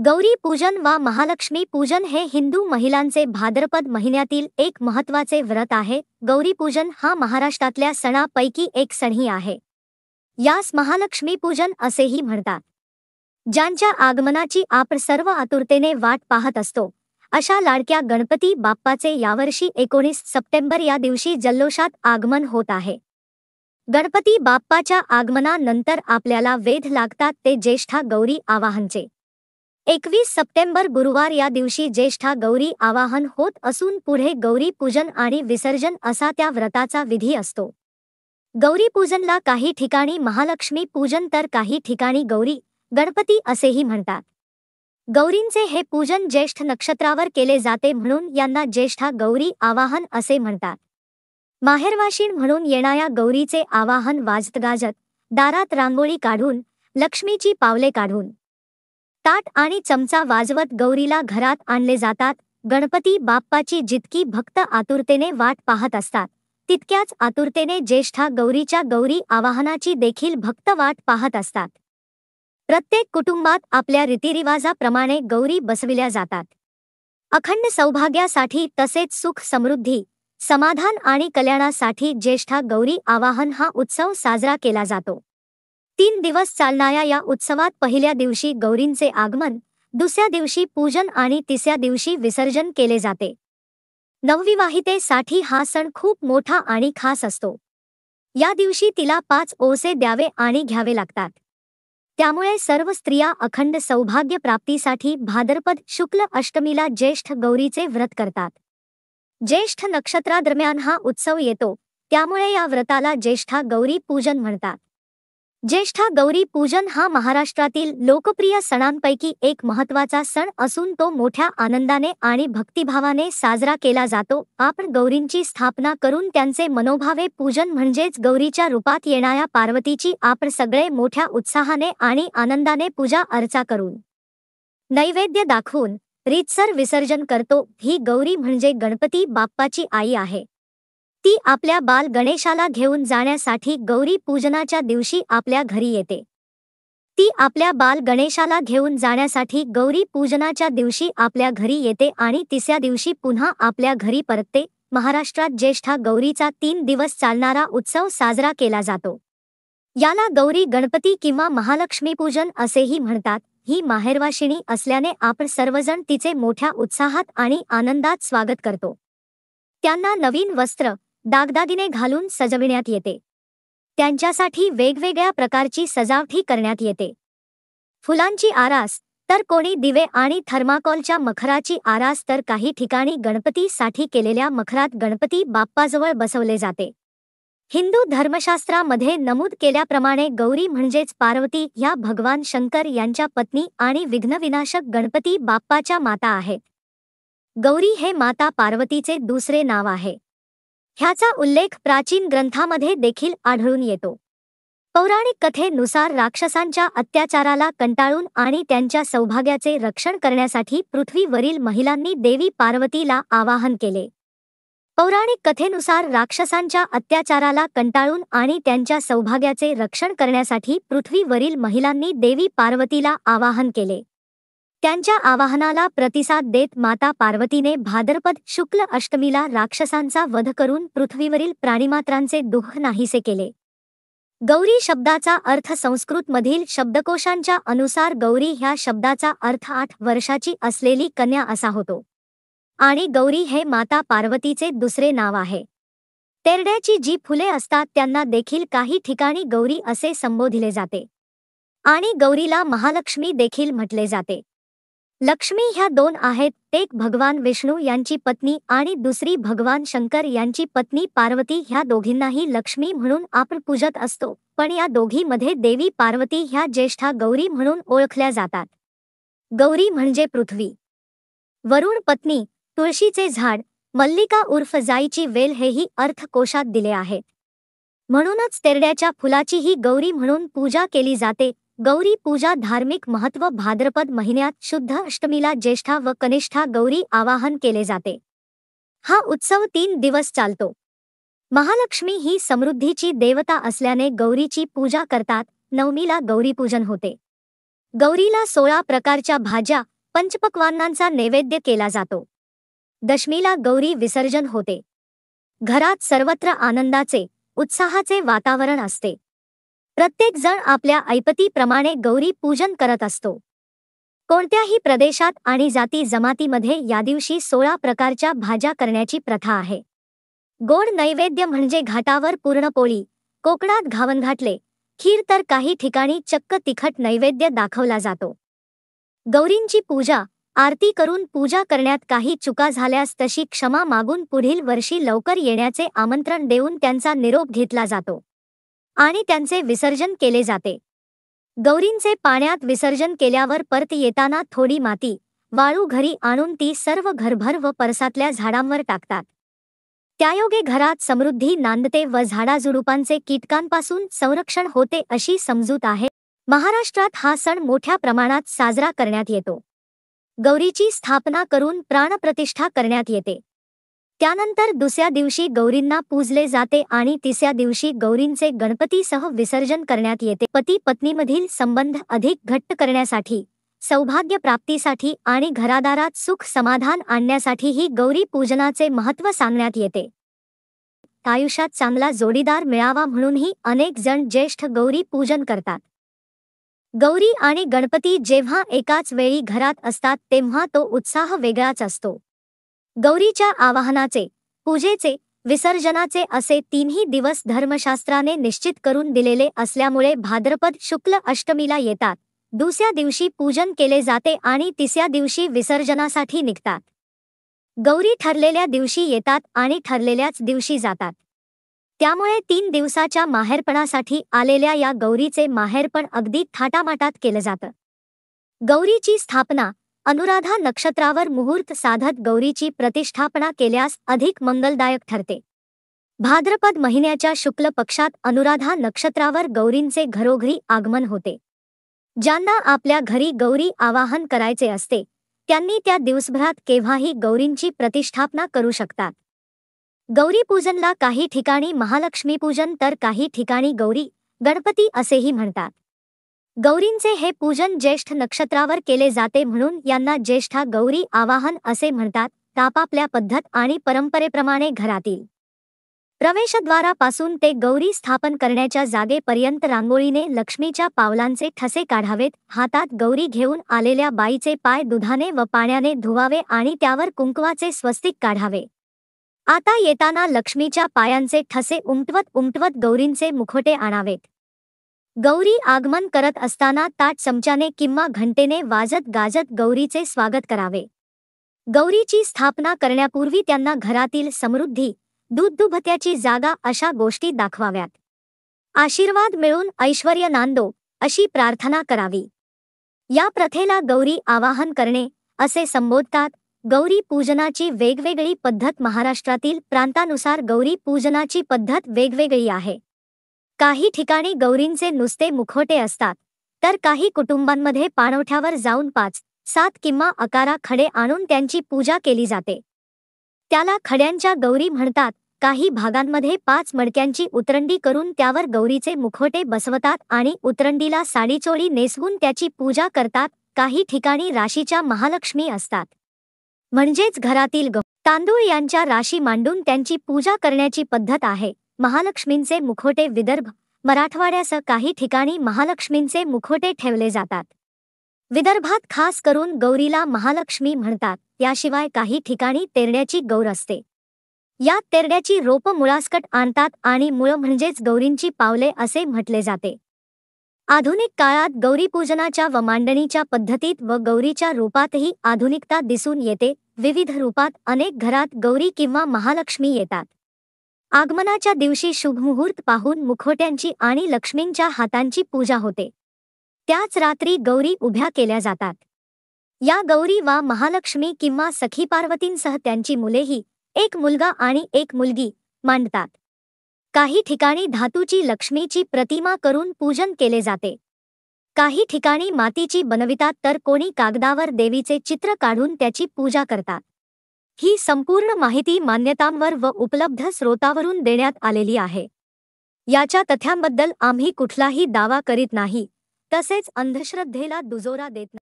गौरी पूजन वा महालक्ष्मी पूजन हे हिंदू महिलांचे भाद्रपद महिन्यातील एक महत्त्वाचे व्रत आहे गौरीपूजन हा महाराष्ट्रातल्या सणापैकी एक सणही आहे यास महालक्ष्मी पूजन असेही म्हणतात ज्यांच्या आगमनाची आप सर्व आतुरतेने वाट पाहत असतो अशा लाडक्या गणपती बाप्पाचे यावर्षी एकोणीस सप्टेंबर या दिवशी जल्लोषात आगमन होत आहे गणपती बाप्पाच्या आगमनानंतर आपल्याला वेध लागतात ते ज्येष्ठा गौरी आवाहनचे एकवीस सप्टेंबर गुरुवार या दिवशी ज्येष्ठा गौरी आवाहन होत असून पुढे गौरी पूजन आणि विसर्जन असा त्या व्रताचा विधी असतो गौरी पूजनला काही ठिकाणी महालक्ष्मी पूजन तर काही ठिकाणी गौरी गणपती असेही म्हणतात गौरींचे हे पूजन ज्येष्ठ नक्षत्रावर केले जाते म्हणून यांना ज्येष्ठा गौरी आवाहन असे म्हणतात माहेरवाशीण म्हणून येणाऱ्या गौरीचे आवाहन वाजत गाजत दारात रांगोळी काढून लक्ष्मीची पावले काढून ताट आणि चमचा वाजवत गौरीला घरात आणले जातात गणपती बाप्पाची जितकी भक्त आतुरतेने वाट पाहत असतात तितक्याच आतुरतेने ज्येष्ठा गौरीच्या गौरी आवाहनाची देखील भक्त वाट पाहत असतात प्रत्येक कुटुंबात आपल्या रीतिरिवाजाप्रमाणे गौरी बसविल्या जातात अखंड सौभाग्यासाठी तसेच सुख समृद्धी समाधान आणि कल्याणासाठी ज्येष्ठा गौरी आवाहन हा उत्सव साजरा केला जातो तीन दिवस चालणाऱ्या या उत्सवात पहिल्या दिवशी गौरींचे आगमन दुसऱ्या दिवशी पूजन आणि तिसऱ्या दिवशी विसर्जन केले जाते नवविवाहितेसाठी हा सण खूप मोठा आणि खास असतो या दिवशी तिला पाच ओसे द्यावे आणि घ्यावे लागतात त्यामुळे सर्व स्त्रिया अखंड सौभाग्य प्राप्तीसाठी भाद्रपद शुक्ल अष्टमीला ज्येष्ठ गौरीचे व्रत करतात ज्येष्ठ नक्षत्रादरम्यान हा उत्सव येतो त्यामुळे या व्रताला ज्येष्ठा गौरी पूजन म्हणतात ज्येष्ठा गौरी पूजन हा महाराष्ट्रातील लोकप्रिय सणांपैकी एक महत्वाचा सण असून तो मोठ्या आनंदाने आणि भक्तिभावाने साजरा केला जातो आपण गौरींची स्थापना करून त्यांचे मनोभावे पूजन म्हणजेच गौरीच्या रूपात येणाऱ्या पार्वतीची आपण सगळे मोठ्या उत्साहाने आणि आनंदाने पूजा अर्चा करून नैवेद्य दाखवून रीतसर विसर्जन करतो ही गौरी म्हणजे गणपती बाप्पाची आई आहे ती आपल्या बाल गणेशाला घेऊन जाण्यासाठी गौरी पूजनाच्या दिवशी आपल्या घरी येते ती आपल्या बाल गणेशाला घेऊन जाण्यासाठी गौरी पूजनाच्या दिवशी आपल्या घरी येते आणि तिसऱ्या दिवशी पुन्हा आपल्या घरी परतते महाराष्ट्रात ज्येष्ठा गौरीचा तीन दिवस चालणारा उत्सव साजरा केला जातो याला गौरी गणपती किंवा महालक्ष्मीपूजन असेही म्हणतात ही माहेरवाशिणी असल्याने आपण सर्वजण तिचे मोठ्या उत्साहात आणि आनंदात स्वागत करतो त्यांना नवीन वस्त्र दागदागिने घालून सजविण्यात येते त्यांच्यासाठी वेगवेगळ्या प्रकारची सजावटी करण्यात येते फुलांची आरास तर कोणी दिवे आणि थर्माकोलच्या मखराची आरास तर काही ठिकाणी गणपतीसाठी केलेल्या मखरात गणपती बाप्पाजवळ बसवले जाते हिंदू धर्मशास्त्रामध्ये नमूद केल्याप्रमाणे गौरी म्हणजेच पार्वती ह्या भगवान शंकर यांच्या पत्नी आणि विघ्नविनाशक गणपती बाप्पाच्या माता आहेत गौरी हे माता पार्वतीचे दुसरे नाव आहे ह्याचा उल्लेख प्राचीन ग्रंथामध्ये देखील आढळून येतो पौराणिक कथेनुसार राक्षसांच्या अत्याचाराला कंटाळून आणि त्यांच्या सौभाग्याचे रक्षण करण्यासाठी पृथ्वीवरील महिलांनी देवी पार्वतीला आवाहन केले पौराणिक कथेनुसार राक्षसांच्या अत्याचाराला कंटाळून आणि त्यांच्या सौभाग्याचे रक्षण करण्यासाठी पृथ्वीवरील महिलांनी देवी पार्वतीला आवाहन केले त्यांच्या आवाहनाला प्रतिसाद देत माता पार्वतीने भाद्रपद शुक्ल अष्टमीला राक्षसांचा वध करून पृथ्वीवरील प्राणीमात्रांचे दुःख नाहीसे केले गौरी शब्दाचा अर्थ संस्कृतमधील शब्दकोशांच्या अनुसार गौरी ह्या शब्दाचा अर्थ आठ वर्षाची असलेली कन्या असा होतो आणि गौरी हे माता पार्वतीचे दुसरे नाव आहे तेरड्याची जी फुले असतात त्यांना देखील काही ठिकाणी गौरी असे संबोधिले जाते आणि गौरीला महालक्ष्मी देखील म्हटले जाते लक्ष्मी ह्या दोन आहेत एक भगवान विष्णू यांची पत्नी आणि दुसरी भगवान शंकर यांची पत्नी पार्वती ह्या दोघींनाही लक्ष्मी म्हणून आपण पूजत असतो पण या दोघीमध्ये देवी पार्वती ह्या ज्येष्ठा गौरी म्हणून ओळखल्या जातात गौरी म्हणजे पृथ्वी वरुण पत्नी तुळशीचे झाड मल्लिका उर्फ जाईची वेल हेही अर्थकोशात दिले आहेत म्हणूनच तेरड्याच्या फुलाचीही गौरी म्हणून पूजा केली जाते गौरी पूजा धार्मिक महत्व भाद्रपद महिन्यात शुद्ध अष्टमीला ज्येष्ठा व कनिष्ठा गौरी आवाहन केले जाते हा उत्सव तीन दिवस चालतो महालक्ष्मी ही समृद्धीची देवता असल्याने गौरीची पूजा करतात नवमीला गौरीपूजन होते गौरीला सोळा प्रकारच्या भाज्या पंचपक्वानांचा नैवेद्य केला जातो दशमीला गौरी विसर्जन होते घरात सर्वत्र आनंदाचे उत्साहाचे वातावरण असते प्रत्येक जण आपल्या ऐपतीप्रमाणे गौरी पूजन करत असतो कोणत्याही प्रदेशात आणि जाती जमातीमध्ये या दिवशी सोळा प्रकारच्या भाज्या करण्याची प्रथा आहे गोड नैवेद्य म्हणजे घाटावर पूर्णपोळी कोकणात घावन घाटले खीर तर काही ठिकाणी चक्क तिखट नैवेद्य दाखवला जातो गौरींची पूजा आरती करून पूजा करण्यात काही चुका झाल्यास तशी क्षमा मागून पुढील वर्षी लवकर येण्याचे आमंत्रण देऊन त्यांचा निरोप घेतला जातो आणि त्यांचे विसर्जन केले जाते गौरींचे पाण्यात विसर्जन केल्यावर परत येताना थोडी माती वाळू घरी आणून ती सर्व घरभर व परसातल्या झाडांवर टाकतात त्यायोगे घरात समृद्धी नांदते व झाडाझुडुपांचे कीटकांपासून संरक्षण होते अशी समजूत आहे महाराष्ट्रात हा सण मोठ्या प्रमाणात साजरा करण्यात येतो गौरीची स्थापना करून प्राणप्रतिष्ठा करण्यात येते त्यानंतर दुसऱ्या दिवशी गौरींना पूजले जाते आणि तिसऱ्या दिवशी गौरींचे गणपतीसह विसर्जन करण्यात येते पती पत्नीमधील संबंध अधिक घट्ट करण्यासाठी सौभाग्य प्राप्तीसाठी आणि घरादारात सुख समाधान आणण्यासाठीही गौरी पूजनाचे महत्त्व सांगण्यात येते आयुष्यात चांगला जोडीदार मिळावा म्हणूनही अनेक जण ज्येष्ठ गौरी पूजन करतात गौरी आणि गणपती जेव्हा एकाच वेळी घरात असतात तेव्हा तो उत्साह वेगळाच असतो गौरीच्या आवाहनाचे पूजेचे विसर्जनाचे असे तीनही दिवस धर्मशास्त्राने निश्चित करून दिलेले असल्यामुळे भाद्रपद शुक्ल अष्टमीला येतात दुसऱ्या दिवशी पूजन केले जाते आणि तिसऱ्या दिवशी विसर्जनासाठी निघतात गौरी ठरलेल्या दिवशी येतात आणि ठरलेल्याच दिवशी जातात त्यामुळे तीन दिवसाच्या माहेरपणासाठी आलेल्या या गौरीचे माहेरपण अगदी थाटामाटात केलं जातं गौरीची स्थापना अनुराधा नक्षत्रावर मुहूर्त साधत गौरीची प्रतिष्ठापना केल्यास अधिक मंगलदायक ठरते भाद्रपद महिन्याच्या शुक्ल पक्षात अनुराधा नक्षत्रावर गौरींचे घरोघरी आगमन होते ज्यांना आपल्या घरी गौरी आवाहन करायचे असते त्यांनी त्या दिवसभरात केव्हाही गौरींची प्रतिष्ठापना करू शकतात गौरीपूजनला काही ठिकाणी महालक्ष्मीपूजन तर काही ठिकाणी गौरी गणपती असेही म्हणतात गौरींचे हे पूजन ज्येष्ठ नक्षत्रावर केले जाते म्हणून यांना ज्येष्ठा गौरी आवाहन असे म्हणतात तापापल्या पद्धत आणि परंपरेप्रमाणे घरातील प्रवेशद्वारापासून ते गौरी स्थापन करण्याच्या जागेपर्यंत रांगोळीने लक्ष्मीच्या पावलांचे ठसे काढावेत हातात गौरी घेऊन आलेल्या बाईचे पाय दुधाने व पाण्याने धुवावे आणि त्यावर कुंकवाचे स्वस्तिक काढावे आता येताना लक्ष्मीच्या पायांचे ठसे उमटवत उमटवत गौरींचे मुखोटे आणावेत गौरी आगमन करत असताना ताट चमच्याने किंवा घंटेने वाजत गाजत गौरीचे स्वागत करावे गौरीची स्थापना करण्यापूर्वी त्यांना घरातील समृद्धी दूध दुभत्याची जागा अशा गोष्टी दाखवाव्यात आशीर्वाद मिळून ऐश्वर नांदो अशी प्रार्थना करावी या प्रथेला गौरी आवाहन करणे असे संबोधतात गौरी पूजनाची वेगवेगळी पद्धत महाराष्ट्रातील प्रांतानुसार गौरी पूजनाची पद्धत वेगवेगळी आहे काही ठिकाणी गौरींचे नुसते मुखोटे असतात तर काही कुटुंबांमध्ये पाणवठ्यावर जाऊन पाच सात किंवा अकारा खडे आणून त्यांची पूजा केली जाते त्याला खड्यांच्या गौरी म्हणतात काही भागांमध्ये पाच मडक्यांची उतरंडी करून त्यावर गौरीचे मुखोटे बसवतात आणि उतरंडीला साडीचोळी नेसवून त्याची पूजा करतात काही ठिकाणी राशीच्या महालक्ष्मी असतात म्हणजेच घरातील गहू तांदूळ यांच्या राशी मांडून त्यांची पूजा करण्याची पद्धत आहे महालक्ष्मींचे मुखोटे विदर्भ मराठवाड्यासह काही ठिकाणी महालक्ष्मींचे मुखोटे ठेवले जातात विदर्भात खास करून गौरीला महालक्ष्मी म्हणतात त्याशिवाय काही ठिकाणी तेरड्याची गौर असते या तेरड्याची रोप मुळासकट आणतात आणि मुळं म्हणजेच गौरींची पावले असे म्हटले जाते आधुनिक काळात गौरीपूजनाच्या व मांडणीच्या पद्धतीत व गौरीच्या रूपातही आधुनिकता दिसून येते विविध रूपात अनेक घरात गौरी किंवा महालक्ष्मी येतात आगमनाच्या दिवशी शुभमुहूर्त पाहून मुखोट्यांची आणि लक्ष्मींच्या हातांची पूजा होते त्याच रात्री गौरी उभ्या केल्या जातात या गौरी वा महालक्ष्मी किंवा सखी पार्वतींसह त्यांची मुलेही एक मुलगा आणि एक मुलगी मांडतात काही ठिकाणी धातूची लक्ष्मीची प्रतिमा करून पूजन केले जाते काही ठिकाणी मातीची बनवितात तर कोणी कागदावर देवीचे चित्र काढून त्याची पूजा करतात ही संपूर्ण माहिती मान्यतांवर व उपलब्ध स्रोतावरून देण्यात आलेली आहे याच्या तथ्यांबद्दल आम्ही कुठलाही दावा करीत नाही तसेच अंधश्रद्धेला दुजोरा देत नाही